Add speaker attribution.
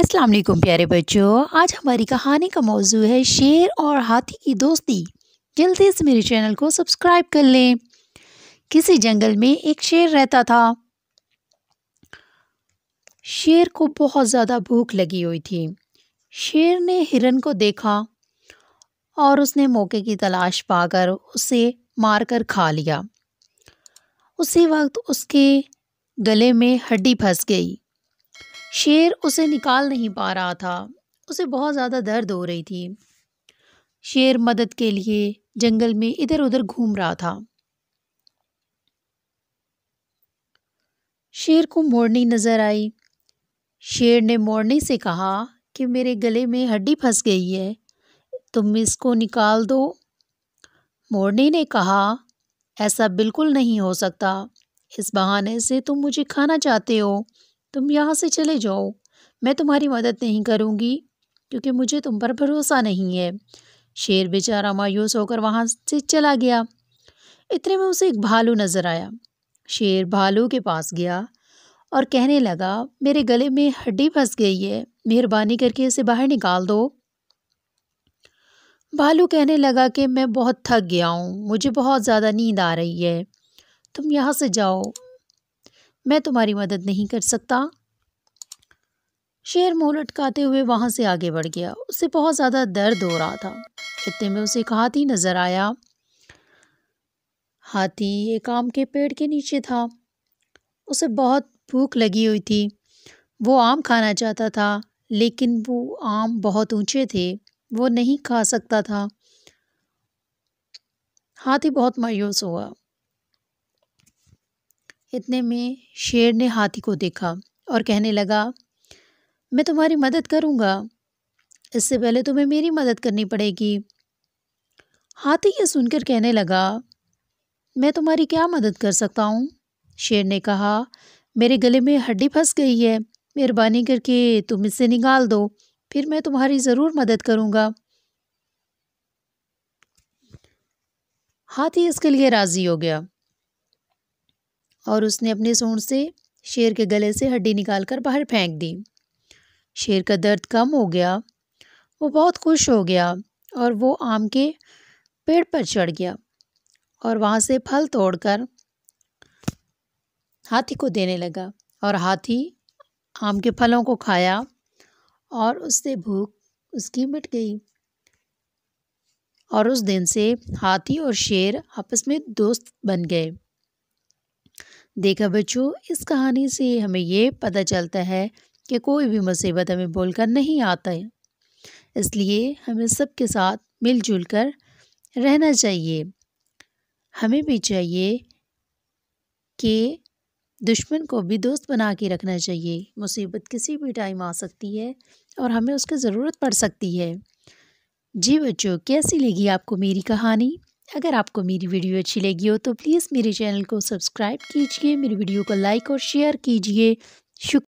Speaker 1: अस्सलाम वालेकुम प्यारे बच्चों आज हमारी कहानी का मौजू है शेर और हाथी की दोस्ती जल्दी से मेरे चैनल को सब्सक्राइब कर लें किसी जंगल में एक शेर रहता था शेर को बहुत ज़्यादा भूख लगी हुई थी शेर ने हिरन को देखा और उसने मौके की तलाश पाकर उसे मारकर खा लिया उसी वक्त उसके गले में हड्डी फंस गई शेर उसे निकाल नहीं पा रहा था उसे बहुत ज़्यादा दर्द हो रही थी शेर मदद के लिए जंगल में इधर उधर घूम रहा था शेर को मोरनी नज़र आई शेर ने मोरनी से कहा कि मेरे गले में हड्डी फंस गई है तुम इसको निकाल दो मोरनी ने कहा ऐसा बिल्कुल नहीं हो सकता इस बहाने से तुम मुझे खाना चाहते हो तुम यहाँ से चले जाओ मैं तुम्हारी मदद नहीं करूँगी क्योंकि मुझे तुम पर भरोसा नहीं है शेर बेचारा मायूस होकर वहाँ से चला गया इतने में उसे एक भालू नज़र आया शेर भालू के पास गया और कहने लगा मेरे गले में हड्डी फंस गई है मेहरबानी करके इसे बाहर निकाल दो भालू कहने लगा कि मैं बहुत थक गया हूँ मुझे बहुत ज़्यादा नींद आ रही है तुम यहाँ से जाओ मैं तुम्हारी मदद नहीं कर सकता शेर मुंह लटकाते हुए वहाँ से आगे बढ़ गया उसे बहुत ज़्यादा दर्द हो रहा था इतने में उसे एक हाथी नज़र आया हाथी एक आम के पेड़ के नीचे था उसे बहुत भूख लगी हुई थी वो आम खाना चाहता था लेकिन वो आम बहुत ऊंचे थे वो नहीं खा सकता था हाथी बहुत मायूस हुआ इतने में शेर ने हाथी को देखा और कहने लगा मैं तुम्हारी मदद करूँगा इससे पहले तुम्हें मेरी मदद करनी पड़ेगी हाथी यह सुनकर कहने लगा मैं तुम्हारी क्या मदद कर सकता हूँ शेर ने कहा मेरे गले में हड्डी फंस गई है मेहरबानी करके तुम इससे निकाल दो फिर मैं तुम्हारी ज़रूर मदद करूँगा हाथी इसके लिए राज़ी हो गया और उसने अपने सूंड से शेर के गले से हड्डी निकालकर बाहर फेंक दी शेर का दर्द कम हो गया वो बहुत खुश हो गया और वो आम के पेड़ पर चढ़ गया और वहाँ से फल तोड़कर हाथी को देने लगा और हाथी आम के फलों को खाया और उससे भूख उसकी मिट गई और उस दिन से हाथी और शेर आपस में दोस्त बन गए देखा बच्चों इस कहानी से हमें ये पता चलता है कि कोई भी मुसीबत हमें बोलकर नहीं आता है इसलिए हमें सबके साथ मिलजुल कर रहना चाहिए हमें भी चाहिए कि दुश्मन को भी दोस्त बना के रखना चाहिए मुसीबत किसी भी टाइम आ सकती है और हमें उसकी ज़रूरत पड़ सकती है जी बच्चों कैसी लगी आपको मेरी कहानी अगर आपको मेरी वीडियो अच्छी लगी हो तो प्लीज़ मेरे चैनल को सब्सक्राइब कीजिए मेरी वीडियो को लाइक और शेयर कीजिए शुक्रिया